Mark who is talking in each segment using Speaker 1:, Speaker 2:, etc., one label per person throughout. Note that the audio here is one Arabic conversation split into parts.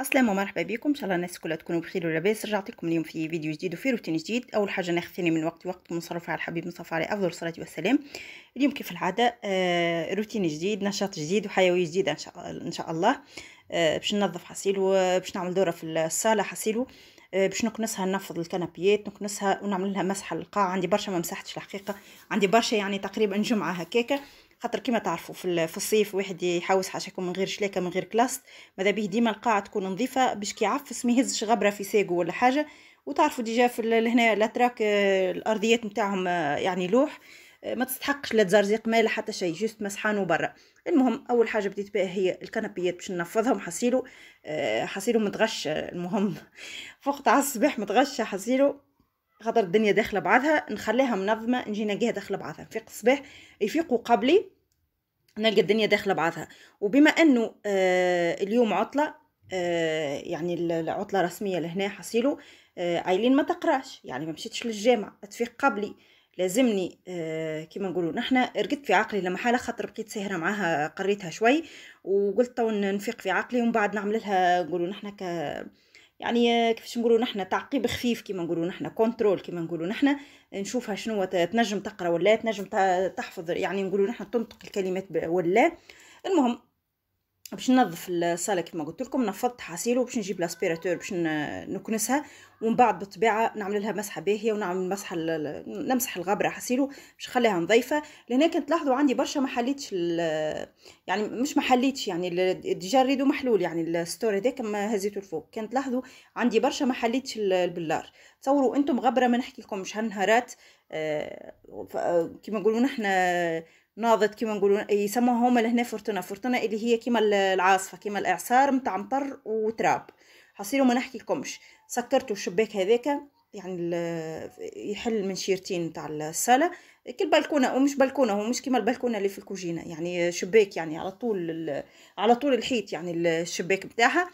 Speaker 1: السلام ومرحبا بكم ان شاء الله الناس كلها تكونوا بخير ولاباس رجعت لكم اليوم في فيديو جديد وفي روتين جديد اول حاجه ناخذ ثاني من وقت وقت ونصرف على الحبيب مصطفى عليه افضل الصلاه والسلام اليوم كيف العاده آه روتين جديد نشاط جديد وحيويه جديده ان شاء ان شاء الله آه باش ننظف حصيلو باش نعمل دوره في الصاله حصيلو آه باش نكنسها ننفض الكنبيات نكنسها ونعمل لها مسحه للقاع عندي برشا ما مسحتش الحقيقه عندي برشا يعني تقريبا جمعه هكاكه خاطر كيما تعرفوا في, الصيف واحد يحوس حاشاكم من غير شلاكه من غير كلاست ماذا بيه ديما القاعه تكون نظيفه باش كي يعفس ما يهزش غبره في ساقو ولا حاجه وتعرفوا ديجا في هنا الاتراك آه، الارضيات نتاعهم آه، يعني لوح آه، ما تستحقش لا تزرزيق ما لا حتى شيء جوست مسحان وبرا المهم اول حاجه بديت بها هي الكنبيات باش ننفضهم حصيلو حصيلو متغش المهم فقت تاع الصباح متغشه حصيلو خاطر الدنيا داخله بعضها نخليها منظمه نجي نلقاها داخله بعضها نفيق الصباح يفيقوا قبلي نلقى الدنيا داخله بعضها وبما انه آه، اليوم عطله آه، يعني العطله رسميه لهنا حصيلو آه، ايلين ما تقراش يعني ما مشيتش للجامع تفيق قبلي لازمني كيما نقولوا نحنا رقدت في عقلي لما حالة خاطر بقيت ساهرة معاها قريتها شوي وقلت تو نفيق في عقلي ومن بعد نعمل لها نقولوا نحنا ك يعني كيفاش نقولوا نحنا تعقيب خفيف كيما نقولوا نحنا كنترول كيما نقولوا آه نشوفها شنو تنجم تقرا ولا تنجم تحفظ يعني نقولوا نحن تنطق الكلمات ولا المهم باش ننظف الصاله كما قلت لكم نفضت حاسيلو باش نجيب لاسبيراتور باش نكنسها ومن بعد بالطبيعه نعمل لها مسحه باهيه ونعمل مسحه نمسح الغبره حاسيلو باش نخليها نظيفه لهنا كنت تلاحظوا عندي برشا ما حليتش يعني مش ما حليتش يعني ديجا ريدو محلول يعني الستور هذاك ما هزيته لفوق كنت تلاحظوا عندي برشا ما حليتش البلار تصوروا انتم غبره ما نحكي لكم مش هالنهارات آه، آه، كيما نقولوا نحنا ناضت كيما نقولوا يسموها هما لهنا فورتونا فورتونا اللي هي كيما العاصفه كيما الاعصار متاع مطر وتراب حصيروا ما نحكي لكمش سكرتوا الشباك هذاك يعني يحل من شيرتين تاع الصاله كل بالكونه ومش بلكونه هو مش كيما البلكونه اللي في الكوجينه يعني شباك يعني على طول على طول الحيط يعني الشباك نتاعها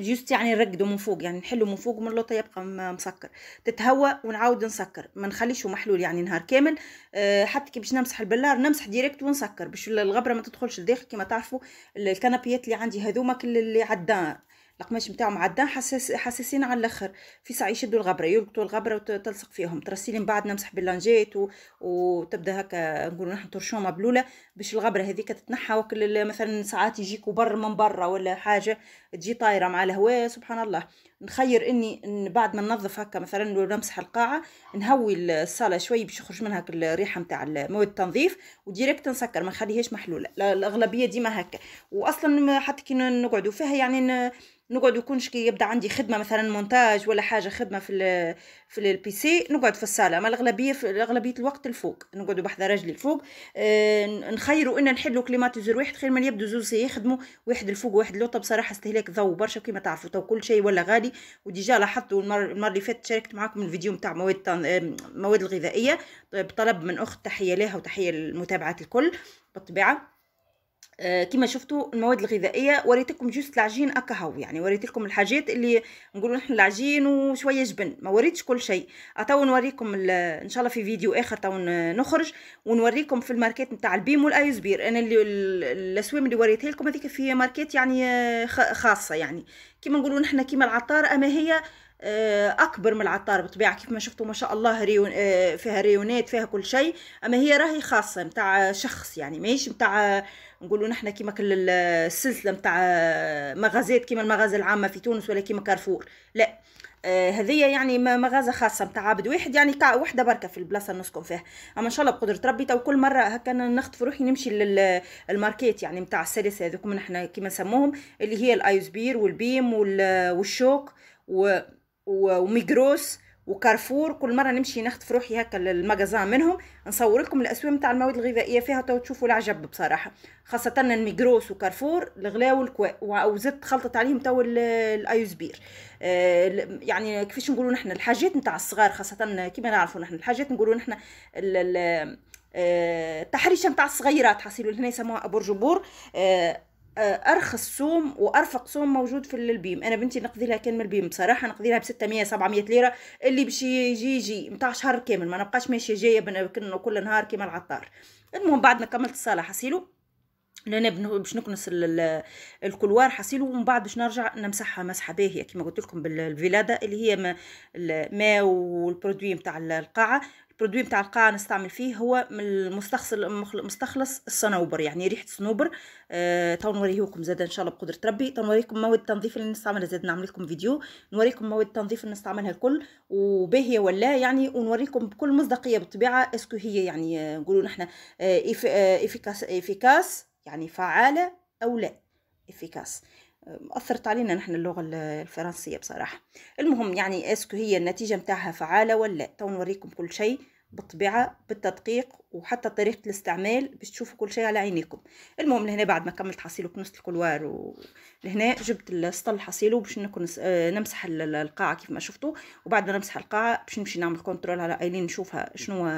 Speaker 1: جوست يعني نرقدو من فوق يعني نحلو من فوق من اللوطه يبقى مسكر تتهوى ونعاود نسكر ما نخليش محلول يعني نهار كامل أه حتى كي باش نمسح البلار نمسح ديريكت ونسكر باش الغبره ما تدخلش لداخل كما تعرفوا الكنبيات اللي عندي هذوما كل اللي عدا القماش نتاعهم عدان حساس حساسين على الاخر في ساعه يشدوا الغبره يلقطوا الغبره وتلصق فيهم من بعد نمسح باللانجيت و... وتبدا هكا نقولوا نحن ترشومه مبلوله باش الغبره هذيك تتنحى وكل مثلا ساعات يجيك بر من برا ولا حاجه تجي طايره مع الهواء سبحان الله نخير اني إن بعد ما ننظف هكا مثلا نمسح القاعه نهوي الصاله شوي باش يخرج منها الريحه نتاع مواد التنظيف وديريكت نسكر ما نخليهاش محلوله الاغلبيه ديما هكا واصلا حتى كي نقعدوا فيها يعني نقعد يكونش كي يبدا عندي خدمه مثلا مونتاج ولا حاجه خدمه في ال في البي سي نقعد في الصاله ما الاغلبيه في اغلبيه الوقت الفوق نقعد بحذا رجلي الفوق آه نخيروا ان نحلوا كليماتيزور واحد خير من يبدو زوز يخدموا واحد الفوق وواحد لوطه بصراحه استهلاك ضوء برشا كيما تعرفوا تو كل شيء ولا غالي وديجا لاحظتوا المره المر اللي فاتت شاركت معاكم الفيديو نتاع مواد المواد آه، الغذائيه بطلب طيب، من اخت تحيه لها وتحيه للمتابعات الكل بالطبيعه آه، كما شفتوا المواد الغذائيه وريتكم جوست العجين اكا يعني وريت لكم الحاجات اللي نقولوا نحن العجين وشويه جبن ما وريتش كل شيء تو نوريكم ان شاء الله في فيديو اخر تو نخرج ونوريكم في الماركات نتاع البيم والايزبير انا اللي الاسوام اللي وريتها لكم هذيك في ماركات يعني آه، خاصه يعني كما نقولوا نحن كما العطار اما هي آه، اكبر من العطار بطبيعه كيف ما شفتوا ما شاء الله ريون آه، فيها ريونات فيها كل شيء اما هي راهي خاصه متاع شخص يعني ماهيش متاع نقولوا نحنا كيما كل السلسله متاع مغازات كيما المغازه العامه في تونس ولا كيما كارفور لا آه، هذه يعني مغازة خاصة متاع عبد واحد يعني كاع وحدة بركة في البلاصة اللي نسكن فيها أما إن شاء الله بقدرة ربي تو كل مرة هكا نخطف روحي نمشي للماركيت يعني متاع السلاسة هذوك نحنا كيما نسموهم اللي هي الايزبير والبيم والشوك و وميجروس وكارفور كل مره نمشي ناخذ في روحي هكا للمجازان منهم نصور لكم الاسواق نتاع المواد الغذائيه فيها تو تشوفوا العجب بصراحه خاصه الميجروس وكارفور الغلا والكوا وزدت خلطت عليهم تو الايوزبير آه، يعني كيفاش نقولوا نحن الحاجات نتاع الصغار خاصه كيما نعرفوا نحن الحاجات نقولوا نحن آه، التحريشه نتاع الصغيرات حاصلوا هنا يسموها ابورجبور آه، آه، ارخص صوم وارفق صوم موجود في البيم انا بنتي نقضي لها كان البيم بصراحه نقضي لها ب 600 700 ليره اللي باش يجي يجي نتاع شهر كامل ما نبقاش ماشيه جايه كل نهار كيما العطار المهم بعد ما كملت الصاله حصيلو انا باش نكنس الكلوار حصيلو ومن بعد باش نرجع نمسحها مسحه باهيه كيما قلت لكم بالفيلادا اللي هي الماء والبرودوي نتاع القاعه البرودوي نتاع القاع نستعمل فيه هو من المستخلص مستخلص الصنوبر يعني ريحه صنوبر آه تو نوريهوكم زاد ان شاء الله بقدره ربي تو نوريكم مواد التنظيف اللي نستعملها زاد نعمل لكم فيديو نوريكم مواد التنظيف اللي نستعملها الكل وباهيه ولا يعني ونوريكم بكل مصداقيه بالطبيعه اسكو هي يعني آه، نقولوا نحنا آه، آه، افيكاس افيكاس يعني فعاله او لا افيكاس أثرت علينا نحن اللغة الفرنسية بصراحة المهم يعني اسكو هي النتيجة متاعها فعالة ولا تو نوريكم كل شيء بالطبيعة بالتدقيق وحتى طريقه الاستعمال باش تشوفوا كل شيء على عينيكم المهم لهنا بعد ما كملت حصيله كنست الكلوار ولهنا جبت السطل الحصيل باش آه، نمسح القاعه كيف ما شفتوا وبعد ما نمسح القاعه باش نمشي نعمل كنترول على ايلين نشوفها شنو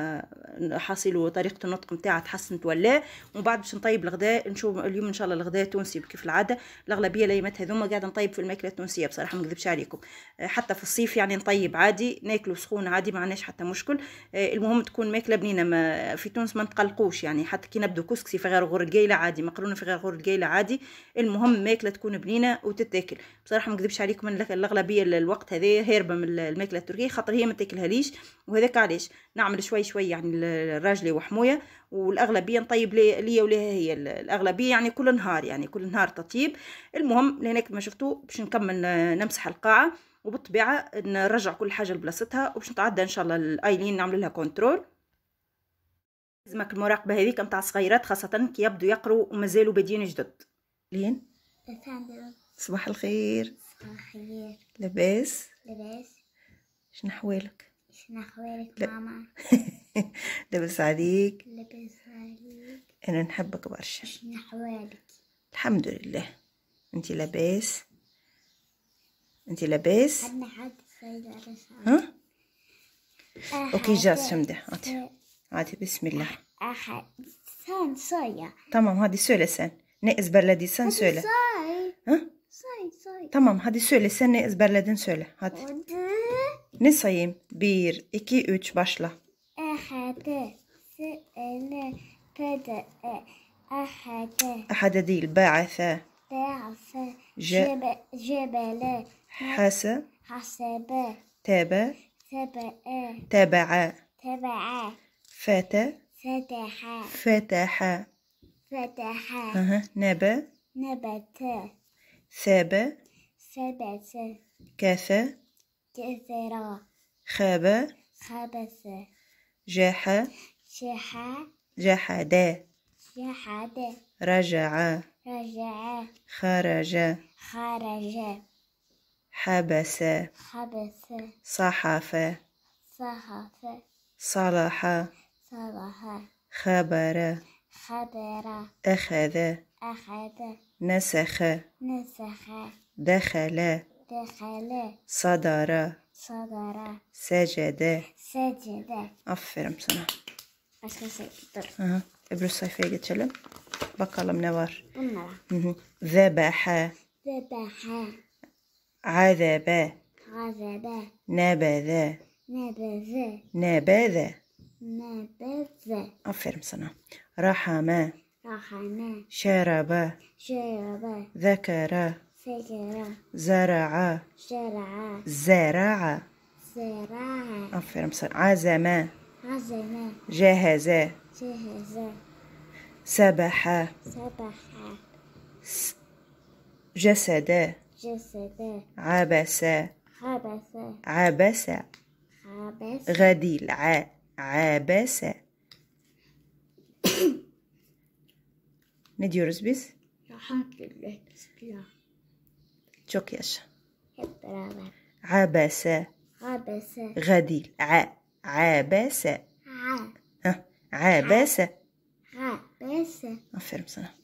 Speaker 1: حاصل طريقه النطق نتاعها تحسنت ولا ومن بعد باش نطيب الغداء نشوف اليوم ان شاء الله الغداء تونسي كيف العاده الاغلبيه ليمات هذوما قاعده نطيب في الماكله التونسيه بصراحه ما نكذبش عليكم آه، حتى في الصيف يعني نطيب عادي ناكلو سخون عادي ما عندناش حتى مشكل آه، المهم تكون ماكله بنينه ما في تونس ما نتقلقوش يعني حتى كي نبدو كسكسي في غير غور القايله عادي مقرونه في غير غور القايله عادي المهم ماكله تكون بنينه وتتاكل بصراحه ما نكذبش عليكم الاغلبيه الوقت هذا هاربه من الماكله التركيه خاطر هي ما تاكلهاليش وهذاك علاش نعمل شوي شوي يعني الراجلي وحمويه والاغلبيه نطيب ليا وليها هي الاغلبيه يعني كل نهار يعني كل نهار تطيب المهم لهناك ما شفتوا باش نكمل نمسح القاعه وبالطبيعه نرجع كل حاجه لبلاصتها وباش نتعدى ان شاء الله الايلين نعمل لها كنترول لازمك المراقبه هذيك نتاع صغيرات خاصه كي يبدو يقروا ومازالوا بادين جدد لين صباح الخير
Speaker 2: صباح الخير
Speaker 1: لاباس لاباس شنو احوالك
Speaker 2: شنو احوالك ماما
Speaker 1: لاباس عليك
Speaker 2: لاباس عليك
Speaker 1: انا نحبك برشا شنو
Speaker 2: احوالك
Speaker 1: الحمد لله انت لاباس انت لاباس
Speaker 2: عندنا حد ها أه، اوكي جاز شمده انت أه،
Speaker 1: Hadi bismillah. Aha, sen ya. Tamam hadi söyle sen. Ne ezberlediysen hadi söyle.
Speaker 2: Say. Ha? Say,
Speaker 1: say. Tamam hadi söyle sen ne ezberledin söyle. Hadi. hadi. Ne sayayım? Bir, iki, üç başla.
Speaker 2: Ahade. Sene. Pede. Ahade.
Speaker 1: Ahade değil. Ba'fe.
Speaker 2: Ba'fe. Cebele. Hase. Hasebe. Tebe. Tebe.
Speaker 1: Tebe'e. Tebe'e. فتى فتح فتح
Speaker 2: فتح أه. نبى نبت ثاب ثبت كثى كثر
Speaker 1: خاب
Speaker 2: خبث جاح جاح جحد جحد
Speaker 1: رجع
Speaker 2: رجع
Speaker 1: خرج
Speaker 2: خرج
Speaker 1: حبس
Speaker 2: حبس
Speaker 1: صحف
Speaker 2: صحف
Speaker 1: صلح
Speaker 2: صلح
Speaker 1: خبر خبر أخذ أخذ نسخ نسخ دخل دخل صدر
Speaker 2: صدر
Speaker 1: سجد سجد Aferin sana.
Speaker 2: Başka şey dur.
Speaker 1: Aha. Öbür sayfaya geçelim. Bakalım ne var. Bunlara. Hı hı. Zebehe.
Speaker 2: Zebehe.
Speaker 1: Azebe.
Speaker 2: Azebe.
Speaker 1: Nebeze.
Speaker 2: Nebeze.
Speaker 1: Nebeze.
Speaker 2: نبذ
Speaker 1: أفرم سنة راح ما
Speaker 2: راح ما
Speaker 1: شرب
Speaker 2: شرب
Speaker 1: ذكر
Speaker 2: ذكر
Speaker 1: زرع
Speaker 2: زرع
Speaker 1: زرع
Speaker 2: زرع أفرم
Speaker 1: سنة عزم
Speaker 2: عزم جهز جهز
Speaker 1: سبح سبح جسد
Speaker 2: جسد
Speaker 1: عبس
Speaker 2: عبس عبس
Speaker 1: غديل ع Abese. ne diyoruz biz? Şey. Çok yaşa.
Speaker 2: Hep beraber. Abese. Abese. Gadil.
Speaker 1: A. Abese. A. Abese.
Speaker 2: Abese.
Speaker 1: Aferin sana.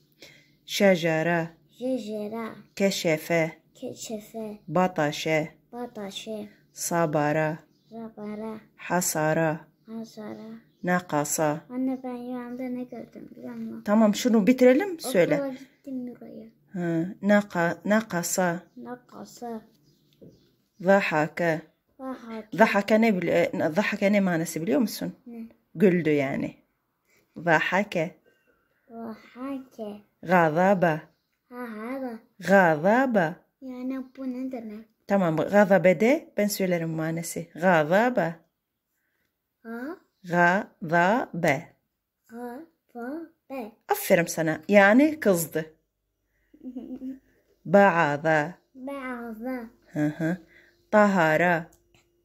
Speaker 1: Şecere.
Speaker 2: Şecere.
Speaker 1: Keşefe.
Speaker 2: Keşefe.
Speaker 1: Bataşe.
Speaker 2: Bataşe.
Speaker 1: Sabara.
Speaker 2: Sabara.
Speaker 1: Hasara.
Speaker 2: Azara.
Speaker 1: Nakasa.
Speaker 2: Anne ben rüyamda ne gördüm biliyor musun? Tamam
Speaker 1: şunu bitirelim söyle. Okula
Speaker 2: gittim buraya.
Speaker 1: Ha, naka, nakasa.
Speaker 2: Nakasa.
Speaker 1: Vahaka.
Speaker 2: Vahaka.
Speaker 1: Vahaka ne, vahaka e, ne manası biliyor musun? Ne? Güldü yani. Vahaka.
Speaker 2: Vahaka.
Speaker 1: Gazaba.
Speaker 2: Gazaba.
Speaker 1: Gazaba.
Speaker 2: Yani bu ne demek?
Speaker 1: Tamam. Gazabe ben söylerim manası. Gazaba. غضب غضب أفرم سنة يعني قصده
Speaker 2: بعض بعض
Speaker 1: طهر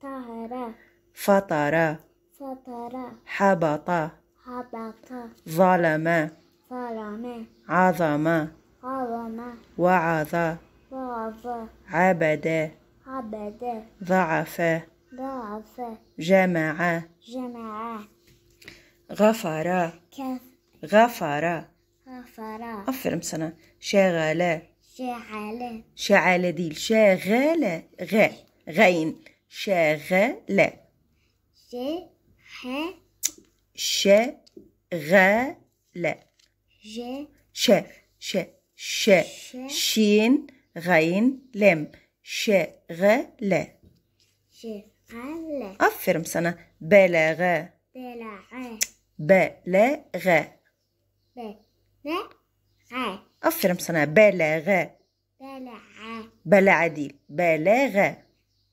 Speaker 2: طهر
Speaker 1: فطر
Speaker 2: فطر
Speaker 1: حبط
Speaker 2: حبط
Speaker 1: ظلم
Speaker 2: ظلم
Speaker 1: عظم
Speaker 2: عظم وعظ وعظ
Speaker 1: عبد
Speaker 2: عبد
Speaker 1: ضعف
Speaker 2: ضعف
Speaker 1: جمع
Speaker 2: جمع
Speaker 1: غفر كف غفر
Speaker 2: غفر أفرم
Speaker 1: سنة شغل
Speaker 2: شعل
Speaker 1: شعل ديل شغل غ غين شغل
Speaker 2: ش ح
Speaker 1: ش ش ش شين غين لم شغل
Speaker 2: ش على
Speaker 1: أفرم سنة بلغة بلغة بلغ أفرم سنة بلغة بلغة بلغ ديل بلغة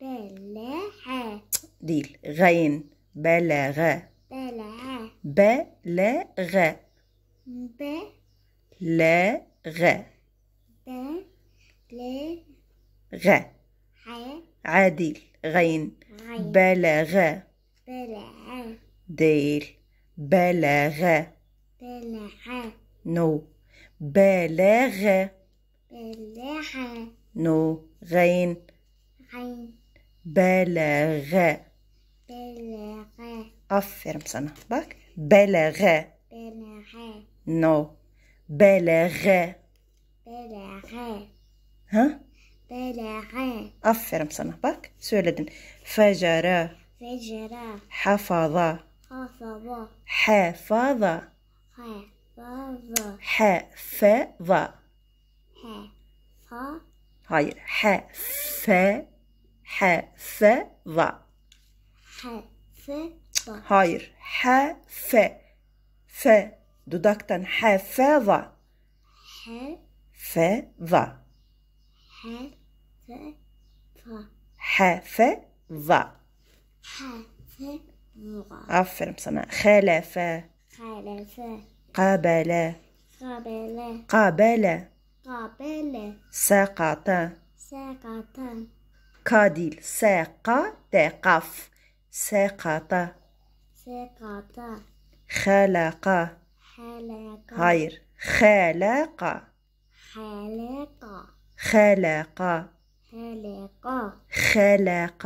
Speaker 2: بلغة
Speaker 1: ديل غين بلغة
Speaker 2: بلغة
Speaker 1: بلغة بلغة بلغ عادل غين بلغ بلغ ديل بلغ
Speaker 2: بلغ
Speaker 1: نو بلغ
Speaker 2: بلغ
Speaker 1: نو غين غين بلغ
Speaker 2: بلغ
Speaker 1: أفر مسنا باك بلغ
Speaker 2: بلغ
Speaker 1: نو بلغ
Speaker 2: بلغ ها طلع
Speaker 1: أفرم صنبك سولدن فجر
Speaker 2: فجر
Speaker 1: حفظ
Speaker 2: حفظ
Speaker 1: حفظ حفظ حفظ هاي حف حفظ
Speaker 2: حفظ
Speaker 1: هاي حف ف دودكتن حفظ حفظ حفظ حافظ عفر مسمى خالف
Speaker 2: خالف
Speaker 1: قابل
Speaker 2: قابل
Speaker 1: قابل
Speaker 2: قابل
Speaker 1: سقط
Speaker 2: سقط
Speaker 1: كاديل سقط قف سقط
Speaker 2: سقط
Speaker 1: خلق
Speaker 2: خلق غير
Speaker 1: خلق
Speaker 2: خلق
Speaker 1: خلق
Speaker 2: خلق
Speaker 1: خلق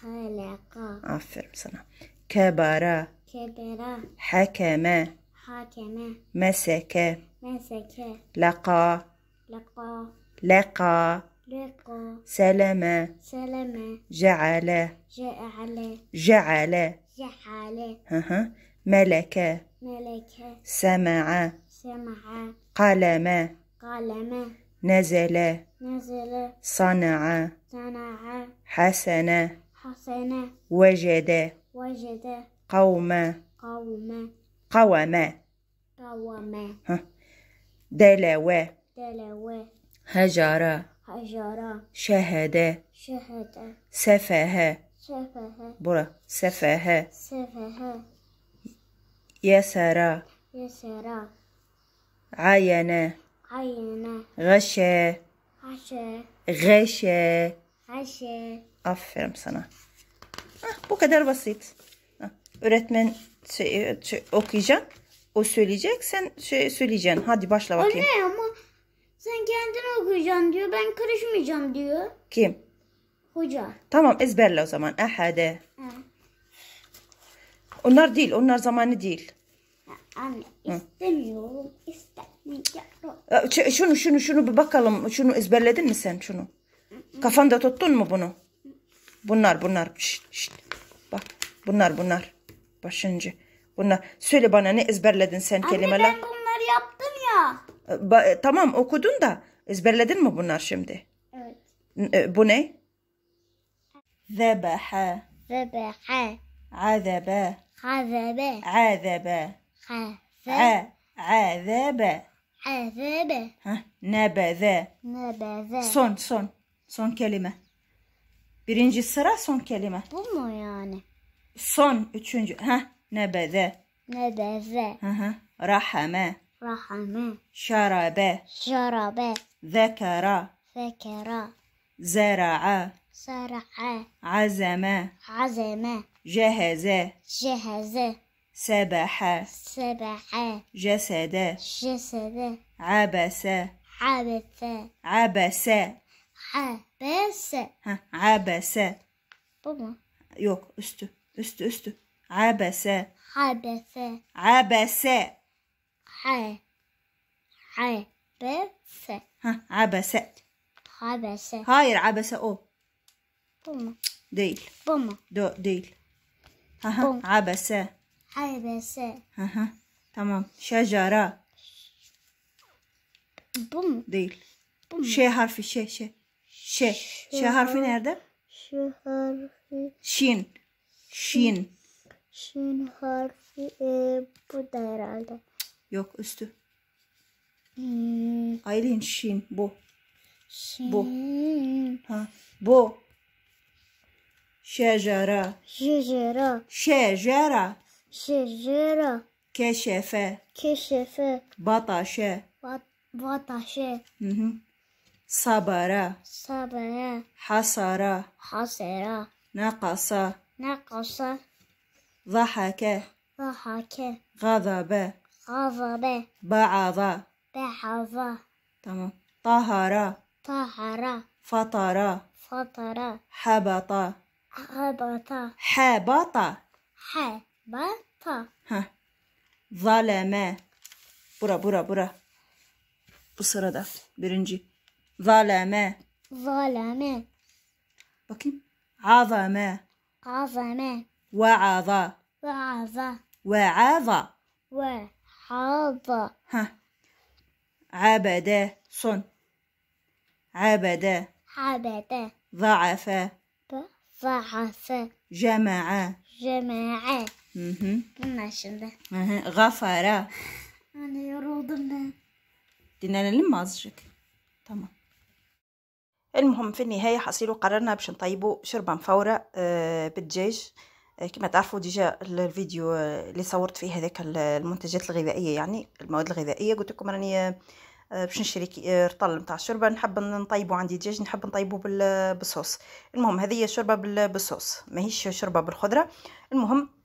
Speaker 2: خلق عفر
Speaker 1: آه، صنع كبر
Speaker 2: كبر حكم حكم
Speaker 1: مسك مسك لقى لقى لقى
Speaker 2: لقى سلم سلم جعل جعل
Speaker 1: جعل
Speaker 2: جعل
Speaker 1: ها ملك ملك سمع سمع قلم
Speaker 2: قلم
Speaker 1: نزل
Speaker 2: نزل
Speaker 1: صنع
Speaker 2: صنع
Speaker 1: حسن
Speaker 2: حسن
Speaker 1: وجد
Speaker 2: وجد قوم قوم
Speaker 1: قوم
Speaker 2: قوم
Speaker 1: دلو
Speaker 2: دلو
Speaker 1: هجر
Speaker 2: هجر
Speaker 1: شهد
Speaker 2: شهد
Speaker 1: سفه
Speaker 2: سفه
Speaker 1: برا سفه
Speaker 2: سفه
Speaker 1: يسرى
Speaker 2: يسرى
Speaker 1: عينه Hayır. Reşe.
Speaker 2: Haşe.
Speaker 1: Reşe.
Speaker 2: Haşe.
Speaker 1: Aferin sana. Hah, bu kadar basit. Hah, öğretmen şey, şey, okuyacak. O söyleyecek. Sen şey söyleyeceksin. Hadi başla bakayım. Anne
Speaker 2: ama sen kendin okuyacaksın diyor. Ben karışmayacağım diyor. Kim? Hoca.
Speaker 1: Tamam ezberle o zaman. Ehade. Hı. Onlar değil. Onlar zamanı değil.
Speaker 2: Ya anne istemiyorum.
Speaker 1: İstemiyorum. Ee, şunu şunu şunu bir bakalım. Şunu ezberledin mi sen şunu? Kafanda tuttun mu bunu? Bunlar bunlar. Şişt, şişt. Bak bunlar bunlar. Başıncı. Bunlar. Söyle bana ne ezberledin sen Anne, kelimeler? Anne ben
Speaker 2: bunları yaptım ya.
Speaker 1: Ee, ba e, tamam okudun da ezberledin mi bunlar şimdi? Evet. N e, bu ne? Zebehe.
Speaker 2: Zebehe.
Speaker 1: Azebe.
Speaker 2: Azebe.
Speaker 1: Azebe. Azebe. Azebe.
Speaker 2: Ezebe.
Speaker 1: Heh, nebeze.
Speaker 2: Nebeze. Son
Speaker 1: son. Son kelime. Birinci sıra son kelime. Bu mu yani? Son üçüncü. Heh, nebeze.
Speaker 2: Nebeze.
Speaker 1: Hı hı. Rahame.
Speaker 2: Rahame.
Speaker 1: Şarabe.
Speaker 2: Şarabe.
Speaker 1: Zekera.
Speaker 2: Zekera.
Speaker 1: Zera'a.
Speaker 2: Zera'a.
Speaker 1: Azeme. Azeme. Ceheze.
Speaker 2: Ceheze.
Speaker 1: سبح
Speaker 2: سبح
Speaker 1: جسد
Speaker 2: جسد
Speaker 1: عبس
Speaker 2: عبس
Speaker 1: عبس
Speaker 2: عبس عبس بابا
Speaker 1: يوك استو استو استو عبس
Speaker 2: عبس
Speaker 1: عبس
Speaker 2: ح ح ب
Speaker 1: ها عبس عبس هاي العبس او بوم ديل بوم دو ديل ها ها عبس
Speaker 2: Elbise.
Speaker 1: Tamam. Şecara. Bu mu? Değil. Bu mu? Ş harfi. Ş. Ş. Ş. Ş harfi nerede?
Speaker 2: Ş harfi.
Speaker 1: Şin. Şin.
Speaker 2: Şin harfi e, bu da herhalde.
Speaker 1: Yok üstü. Hmm. Aylin şin bu. Şin. Bu. Ha. Bu. Şecera. Şecera. Şecera. شجرة كشفة كشفة بطش
Speaker 2: بطش
Speaker 1: صبرة
Speaker 2: صبرة
Speaker 1: حصرة
Speaker 2: حصرة نقص نقص
Speaker 1: ضحك ضحك غضب
Speaker 2: غضب بعض بعض
Speaker 1: تمام طهر
Speaker 2: طهر
Speaker 1: فطر
Speaker 2: فطر
Speaker 1: حبط
Speaker 2: حبط
Speaker 1: حبط
Speaker 2: حبط Balta.
Speaker 1: Heh. Zaleme. Bura bura bura. Bu sırada birinci. Zaleme.
Speaker 2: Zaleme.
Speaker 1: Bakayım. Azame.
Speaker 2: Azame.
Speaker 1: Ve'aza.
Speaker 2: Ve'aza.
Speaker 1: Ve'aza.
Speaker 2: Ve'aza.
Speaker 1: Heh. Abede. Son. Abede.
Speaker 2: Abede.
Speaker 1: Zaafe.
Speaker 2: Zaafe.
Speaker 1: Cema'a.
Speaker 2: Cema'a.
Speaker 1: Mm-hmm. şimdi. Gafara.
Speaker 2: Anne yoruldum ben.
Speaker 1: Dinlenelim mi azıcık? Tamam. المهم في النهاية حصيلو قررنا باش نطيبو شربة مفورة آه، بالدجاج آه، كما تعرفوا ديجا الفيديو آه، اللي صورت فيه هذاك المنتجات الغذائية يعني المواد الغذائية قلت لكم راني باش نشري رطل نتاع الشوربه نحب نطيبو عندي دجاج نحب نطيبو بالصوص المهم هذه شوربه بالصوص ماهيش شوربه بالخضره المهم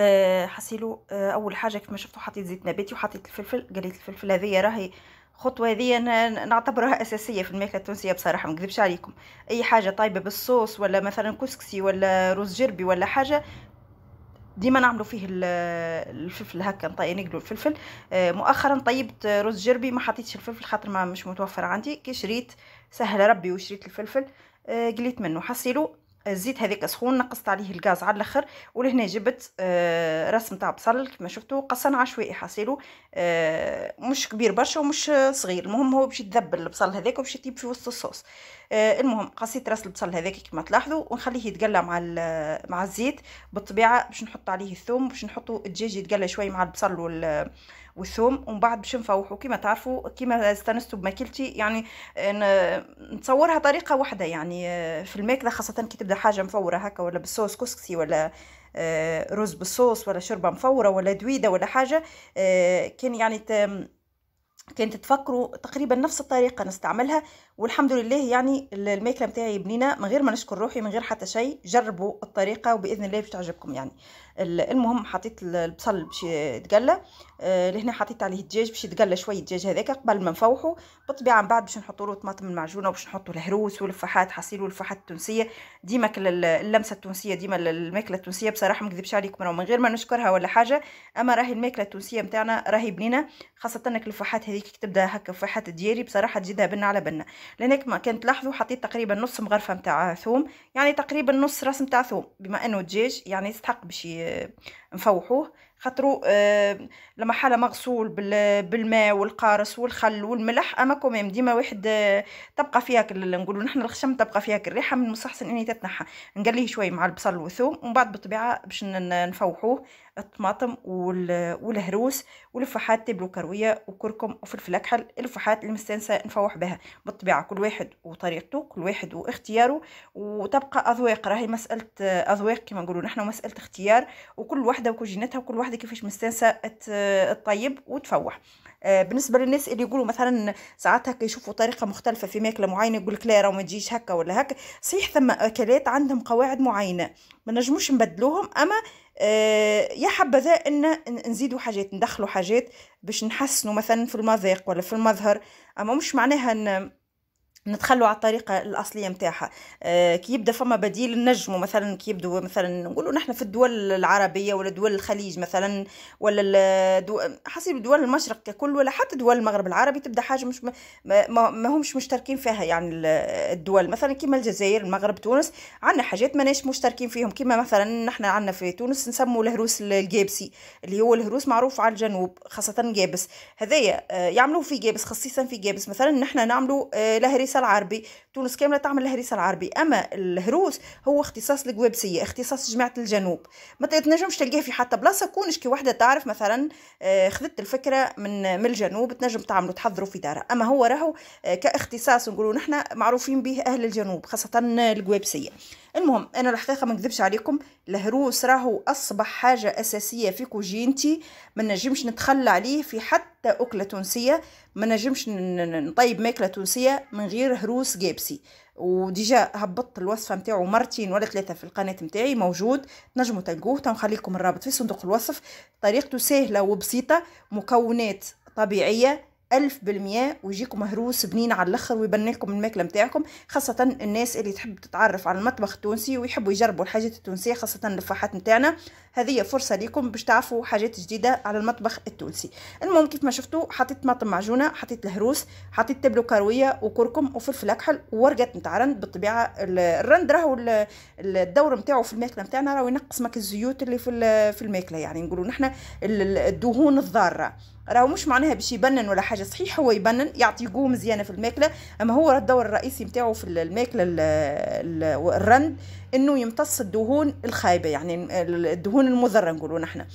Speaker 1: آه، حسيلو آه، اول حاجه كيف ما شفتوا حطيت زيت نباتي وحطيت الفلفل قليت الفلفل هذه راهي خطوه هذه نعتبرها اساسيه في الماكله التونسيه بصراحه ما نكذبش عليكم اي حاجه طايبه بالصوص ولا مثلا كسكسي ولا رز جربي ولا حاجه ديما نعملوا فيه الفلفل هكا نطيب نقلوا الفلفل آه، مؤخرا طيبت رز جربي ما حطيتش الفلفل خاطر ما مش متوفر عندي كي شريت سهل ربي وشريت الفلفل قليت منه حصلوا الزيت هذاك سخون نقصت عليه الغاز على الاخر ولهنا جبت آه راس نتاع بصل كما شفتوا قصنا عشوائي حصيله آه، مش كبير برشا ومش صغير المهم هو باش يتذبل البصل هذاك وباش يطيب في وسط الصوص آه، المهم قصيت راس البصل هذاك كما تلاحظوا ونخليه يتقلى مع مع الزيت بالطبيعه باش نحط عليه الثوم باش نحطوا الدجاج يتقلى شوي مع البصل وال والثوم ومن بعد باش نفوحوا كيما تعرفوا كيما استانستوا بماكلتي يعني نتصورها طريقه واحده يعني في الماكله خاصه كي تبدا حاجه مفوره هكا ولا بالصوص كسكسي ولا آه، رز بالصوص ولا شوربه مفوره ولا دويده ولا حاجه آه، كان يعني كانت تفكروا تقريبا نفس الطريقه نستعملها والحمد لله يعني الماكله نتاعي بنينه من غير ما نشكر روحي من غير حتى شيء جربوا الطريقه وباذن الله باش تعجبكم يعني المهم حطيت البصل باش يتقلى آه، لهنا حطيت عليه الدجاج باش يتقلى شويه الدجاج هذاك قبل ما نفوحه بالطبيعه من بعد باش نحطوا له طماطم المعجونه وباش نحطوا الهروس والفحات حصيل والفحات التونسيه ديما اللمسه التونسيه ديما الماكله التونسيه بصراحه ما نكذبش عليكم من غير ما نشكرها ولا حاجه اما راهي الماكله التونسيه نتاعنا راهي بنينه خاصه انك الفحات هذيك تبدا هكا فحات دياري بصراحه تزيدها بنه على بنه لانك ما كنت تلاحظوا حطيت تقريبا نص مغرفه نتاع ثوم يعني تقريبا نص راس نتاع ثوم بما انه دجاج يعني يستحق باش نفوحوه خاطرو آه لما حاله مغسول بالماء والقارص والخل والملح اما كوميم ديما واحد تبقى فيها نقولوا نحن الخشم تبقى فيها الريحه من المستحسن اني تتنحى نقليه شوي مع البصل والثوم ومن بعد بالطبيعه باش نفوحوه الطماطم والهروس ولفحات تبلو كروية وكركم وفلفل أكحل الفحات المستنسة نفوح بها بالطبيعة كل واحد وطريقته كل واحد واختياره وتبقى أذواق راهي مسألة أذواق كما نقولوا نحن مسألة اختيار وكل واحدة وكوجينتها وكل واحدة كيفاش مستنسة تطيب وتفوح آه، بالنسبه للناس اللي يقولوا مثلا ساعات هكا يشوفوا طريقه مختلفه في ماكله معينه يقول لك لا راه ما تجيش هكا ولا هكا صحيح ثم اكلات عندهم قواعد معينه ما نجموش نبدلوهم اما آه، يا حبذا ان نزيدوا حاجات ندخلوا حاجات باش نحسنوا مثلا في المذاق ولا في المظهر اما مش معناها ان نتخلوا على الطريقه الاصليه نتاعها آه، كي يبدا فما بديل نجموا مثلا كي يبدو مثلا نقولوا نحن في الدول العربيه ولا دول الخليج مثلا ولا حسب دول المشرق ككل ولا حتى دول المغرب العربي تبدا حاجه مش ما, ما... همش مشتركين فيها يعني الدول مثلا كيما الجزائر المغرب تونس عندنا حاجات ماناش مشتركين فيهم كيما مثلا نحن عندنا في تونس نسموا الهروس الجابسي اللي هو الهروس معروف على الجنوب خاصه جابس هذايا آه، يعملوا في جابس خصيصا في جابس مثلا نحن نعملوا آه، لهري الرئيس العربي تونس كامله تعمل الهريسه العربي اما الهروس هو اختصاص القوابسيه اختصاص جماعه الجنوب ما تنجمش تلقاه في حتى بلاصه كونش كي وحده تعرف مثلا آه، خذت الفكره من من الجنوب تنجم تعملوا تحضروا في دارها اما هو راهو آه، كاختصاص نقولوا نحنا معروفين به اهل الجنوب خاصه القوابسيه المهم انا الحقيقه ما نكذبش عليكم الهروس راهو اصبح حاجه اساسيه في كوجينتي ما نجمش نتخلى عليه في حتى اكله تونسيه ما نجمش نطيب ماكله تونسيه من غير هروس قابسي التونسي وديجا هبطت الوصفه نتاعو مرتين ولا ثلاثه في القناه نتاعي موجود تنجموا تلقوه تنخلي لكم الرابط في صندوق الوصف طريقته سهله وبسيطه مكونات طبيعيه ألف بالمية ويجيكم مهروس بنين على الأخر ويبني لكم الماكلة متاعكم خاصة الناس اللي تحب تتعرف على المطبخ التونسي ويحبوا يجربوا الحاجات التونسية خاصة اللفاحات متاعنا هذه فرصة لكم باش تعرفوا حاجات جديدة على المطبخ التونسي المهم كيف ما شفتوا حطيت طماطم معجونة حطيت الهروس حطيت تبلو كروية وكركم وفلفل أكحل وورقة متاع رند بالطبيعة الرند راهو الدور متاعو في الماكلة متاعنا راهو ينقص ماك الزيوت اللي في الماكلة يعني نقولوا نحنا الدهون الضارة راهو مش معناها باش يبنن ولا حاجه صحيح هو يبنن يعطي قوه مزيانه في الماكله اما هو الدور الرئيسي نتاعو في الماكله الرند انه يمتص الدهون الخايبه يعني الدهون المضره نقولوا نحنا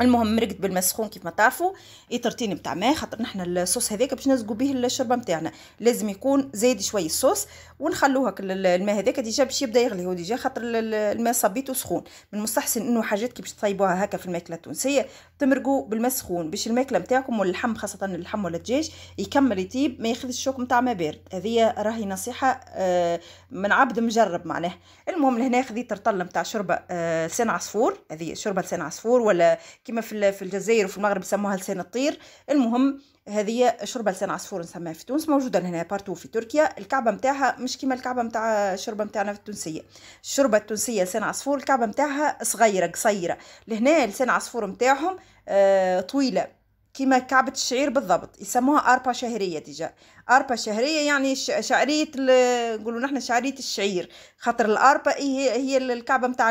Speaker 1: المهم مرقت بالمسخون كيف ما تعرفوا الترتين بتاع ماء خاطر نحنا الصوص هذاك باش نسقوا به الشربه نتاعنا لازم يكون زايد شويه الصوص ونخلوه الماء هذاك ديجا باش يبدا يغلي هو ديجا خاطر الماء صبيته سخون من المستحسن انه حاجات كي باش تصيبوها هكا في الماكله التونسيه تمرقوا بالماء سخون باش الماكله نتاعكم واللحم خاصه اللحم ولا الدجاج يكمل يطيب ما ياخذش الشوك نتاع ماء بارد هذه راهي نصيحه آه، من عبد مجرب معناها المهم لهنا خذيت الطله نتاع شوربه آه، لسان عصفور هذه شوربه لسان عصفور ولا كما في في الجزائر وفي المغرب يسموها لسان الطير المهم هذه شربه لسان عصفور نسميها في تونس موجوده هنا بارتو في تركيا الكعبه نتاعها مش كيما الكعبه نتاع الشربه نتاعنا في التونسيه الشربه التونسيه لسان عصفور الكعبه نتاعها صغيره قصيره لهنا لسان عصفور نتاعهم آه، طويله كيما كعبة الشعير بالضبط يسموها أربع شهرية ديجا أربة شهرية يعني شعرية نقولوا نحن شعرية الشعير خاطر الأربة إيه، هي هي الكعبة متاع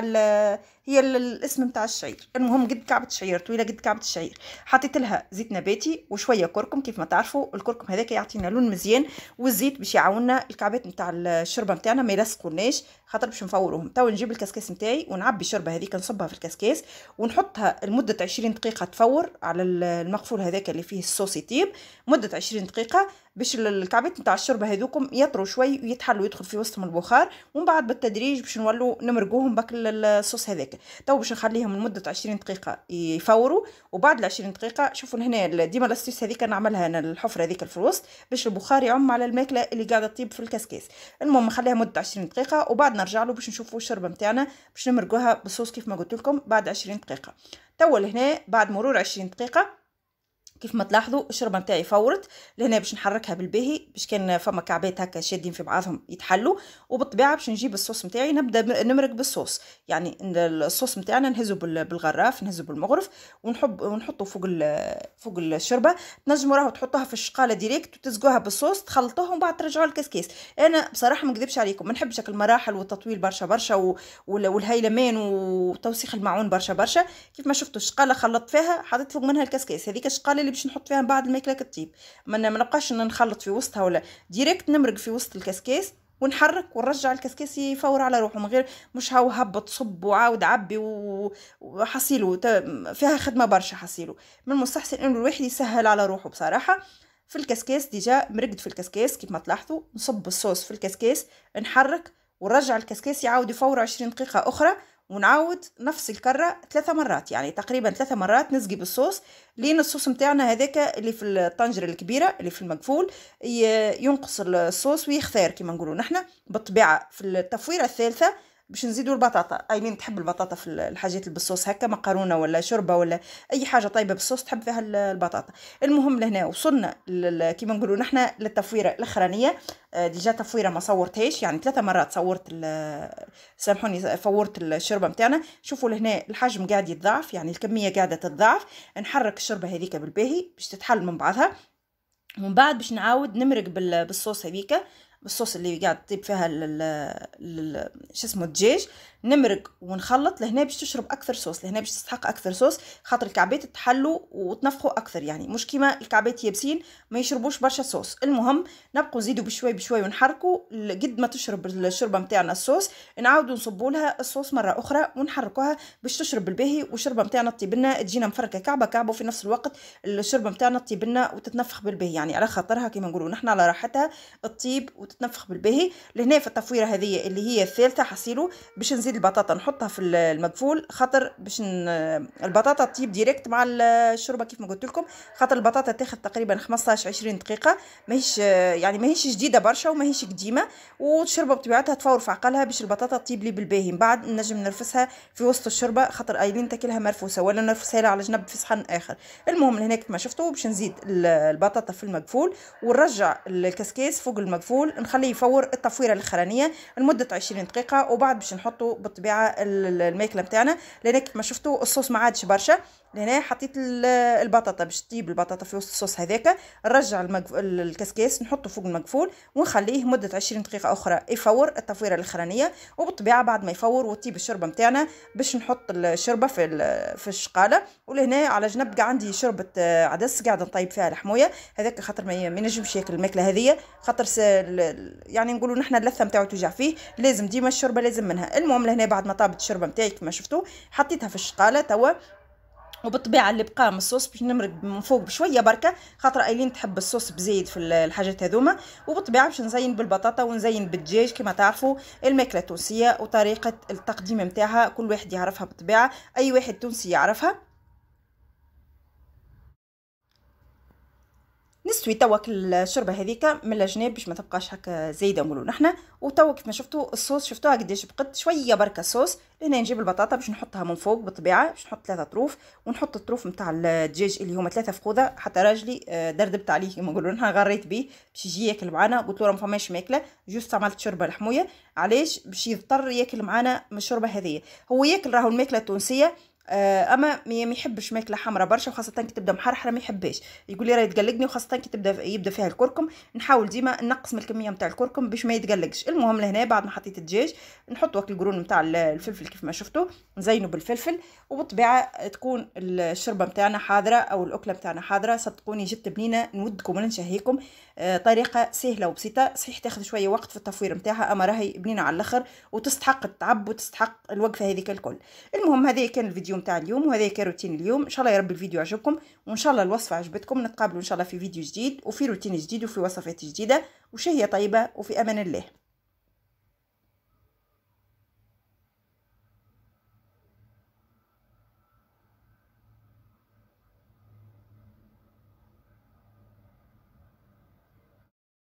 Speaker 1: هي الاسم متاع الشعير المهم قد كعبة شعير طويلة قد كعبة شعير حطيت لها زيت نباتي وشوية كركم كيف ما تعرفوا الكركم هذاك يعطينا لون مزيان والزيت باش يعاوننا الكعبات نتاع الشربه نتاعنا ما يلصقوناش خاطر باش نفوروهم توا نجيب الكسكاس نتاعي ونعبي الشربه هذيك نصبها في الكسكاس ونحطها لمدة 20 دقيقة تفور على المقفول هذاك اللي فيه الصوص يطيب مدة 20 دقيقة باش الكعبات نتاع الشوربه هذوكم يطروا شوي ويتحلوا يدخل في وسطهم البخار ومن بعد بالتدريج باش نولوا نمرقوهم بك الصوص هذاك تو باش نخليهم لمده 20 دقيقه يفوروا وبعد ال 20 دقيقه شوفوا هنا ديما لاستيس هذيك نعملها انا الحفره هذيك في الوسط باش البخار يعم على الماكله اللي قاعده تطيب في الكسكاس المهم نخليها مده 20 دقيقه وبعد نرجع له باش نشوفوا الشوربه نتاعنا باش نمرقوها بالصوص كيف ما قلت لكم بعد 20 دقيقه تو لهنا بعد مرور 20 دقيقه كيف ما تلاحظوا الشربه نتاعي فورت لهنا باش نحركها بالباهي باش كان فما كعبات هكا شادين في بعضهم يتحلوا وبالطبيعه باش نجيب الصوص نتاعي نبدا نمرق بالصوص يعني الصوص نتاعنا نهزو بالغراف نهزو بالمغرف ونحب ونحطو فوق فوق الشربه تنجموا راهو تحطوها في الشقاله ديريكت وتسقوها بالصوص تخلطوها ومن بعد ترجعوها الكسكيس انا بصراحه ما نكذبش عليكم ما نحبش المراحل والتطويل برشا برشا والهيلمان وتوسيخ المعون برشا برشا كيف ما شفتوا الشقاله خلطت فيها حطيت فوق منها الكسكاس هذيك الشقاله اللي باش نحط فيها بعد الماكله كطيب ما نبقاش نخلط في وسطها ولا ديريكت نمرق في وسط الكسكاس ونحرك ونرجع الكسكاس يفور على روحه من غير مش هاو هبط صب وعاود عبي وحصيله فيها خدمه برشا حصيله من المستحسن انه الواحد يسهل على روحه بصراحه في الكسكاس ديجا مرقد في الكسكاس كيف ما تلاحظوا نصب الصوص في الكسكاس نحرك ونرجع الكسكاس يعاود يفور عشرين دقيقه اخرى ونعود نفس الكرة ثلاثة مرات يعني تقريبا ثلاثة مرات نسقي بالصوص لين الصوص متاعنا هذاك اللي في الطنجرة الكبيرة اللي في المقفول ينقص الصوص ويختار كما نقولوا نحنا بالطبيعة في التفويرة الثالثة باش نزيدوا البطاطا اي مين تحب البطاطا في الحاجات بالصوص هكا مقرونه ولا شوربه ولا اي حاجه طيبه بالصوص تحب فيها البطاطا المهم لهنا وصلنا كيما نقولوا نحنا للتفويره الاخرانيه آه، ديجا تفويره ما صورتهاش يعني ثلاثه مرات صورت سامحوني فورت الشوربه نتاعنا شوفوا لهنا الحجم قاعد يتضاعف يعني الكميه قاعده تتضاعف نحرك الشوربه هذيك بالباهي باش تتحل من بعضها ومن بعد باش نعاود نمرق بالصوص هذيك بالصوص اللي قاعد تطيب فيها شو اسمه الدجاج نمرق ونخلط لهنا باش تشرب اكثر صوص لهنا باش تستحق اكثر صوص خاطر الكعبات تحلوا وتنفخوا اكثر يعني مش كيما الكعبات يابسين ما يشربوش برشا صوص المهم نبقوا نزيدوا بشوي بشوي ونحركوا قد ما تشرب الشوربه نتاعنا الصوص نعاودوا نصبوا لها الصوص مره اخرى ونحركوها باش تشرب بالباهي والشوربه نتاعنا تطيب لنا تجينا مفركه كعبه كعبه وفي نفس الوقت الشوربه نتاعنا تطيب لنا وتتنفخ بالباهي يعني على خاطرها كيما نقولوا نحنا على راحتها تطيب وتتنفخ بالباهي لهنا في التفويره هذه اللي هي الثالثه حصيلو باش نزيد البطاطا نحطها في المقفول خاطر باش البطاطا تطيب ديريكت مع الشوربه كيف ما قلت لكم خاطر البطاطا تاخذ تقريبا 15 20 دقيقه ماهيش يعني ماهيش جديده برشا وماهيش قديمه والشوربه بطبيعتها تفور في عقلها باش البطاطا تطيب لي بالباهي من بعد نجم نرفسها في وسط الشوربه خاطر ايلين تاكلها مرفوسه ولا نرفسها على جنب في صحن اخر المهم هناك كما شفتوا باش نزيد البطاطا في المقفول ونرجع الكسكاس فوق المقفول نخليه يفور التفويره الاخرانيه لمده 20 دقيقه وبعد باش نحطه بالطبيعه الماكله نتاعنا لانك ما شفتوا الصوص ما عادش برشا لهنا حطيت البطاطا باش تطيب البطاطا في وسط الصوص هذاك نرجع المقف... الكسكاس نحطه فوق المقفول ونخليه مده 20 دقيقه اخرى يفور التفويره الاخرانيه وبالطبيعه بعد ما يفور وتطيب الشوربه نتاعنا باش نحط الشوربه في في الشقاله ولهنا على جنب قاع عندي شوربه آه، عدس قاعده نطيب فيها الحمويه هذاك خاطر ما ينجمش ياكل الماكله هذه خاطر يعني نقولوا نحن اللثه نتاعو توجع فيه لازم ديما الشوربه لازم منها المهم لهنا بعد ما طابت الشوربه نتاعي كما شفتوا حطيتها في الشقاله توا وبالطبيعه اللي بقى من الصوص باش نمرق من فوق بشويه بركه خاطر ايلين تحب الصوص بزايد في الحاجات هذوما وبالطبيعه باش نزين بالبطاطا ونزين بالدجاج كما تعرفوا الماكله التونسيه وطريقه التقديم نتاعها كل واحد يعرفها بالطبيعه اي واحد تونسي يعرفها نستوي توك الشوربه هذيك من الجناب باش ما تبقاش هكا زايده نقولوا نحنا وتوا كيف ما شفتوا الصوص شفتوها قداش بقد شويه بركه صوص لهنا نجيب البطاطا باش نحطها من فوق بالطبيعه باش نحط ثلاثه طروف ونحط الطروف نتاع الدجاج اللي هما ثلاثه فقوده حتى راجلي آه، دردبت عليه كما نقولوا نحنا غريت بيه باش يجي ياكل معانا قلت له ما فماش ماكله جوست عملت شوربه لحمويه علاش باش يضطر ياكل معانا من الشوربه هذه هو ياكل راهو الماكله التونسيه آه، اما ما يحبش ماكله حمراء برشا وخاصه كي تبدا محرحره ما يحبهاش يقول لي راه يتقلقني وخاصه كي تبدا يبدا فيها الكركم نحاول ديما نقسم الكميه نتاع الكركم باش ما يتقلقش المهم لهنا بعد ما حطيت الدجاج نحط واك القرون نتاع الفلفل كيف ما شفتوا نزينه بالفلفل وبالطبيعه تكون الشربه نتاعنا حاضره او الاكله نتاعنا حاضره صدقوني جت بنينه نودكم ونشهيكم آه، طريقه سهله وبسيطه صحيح تاخذ شويه وقت في التفوير نتاعها اما راهي بنينه على الاخر وتستحق التعب وتستحق الوقفه هذيك الكل المهم هذه كان الفيديو الفيديو نتاع اليوم وهذا كروتين اليوم ان شاء الله يا رب الفيديو عجبكم وان شاء الله الوصفه عجبتكم نتقابلوا ان شاء الله في فيديو جديد وفي روتين جديد وفي وصفات جديده وشهيه طيبه وفي امان الله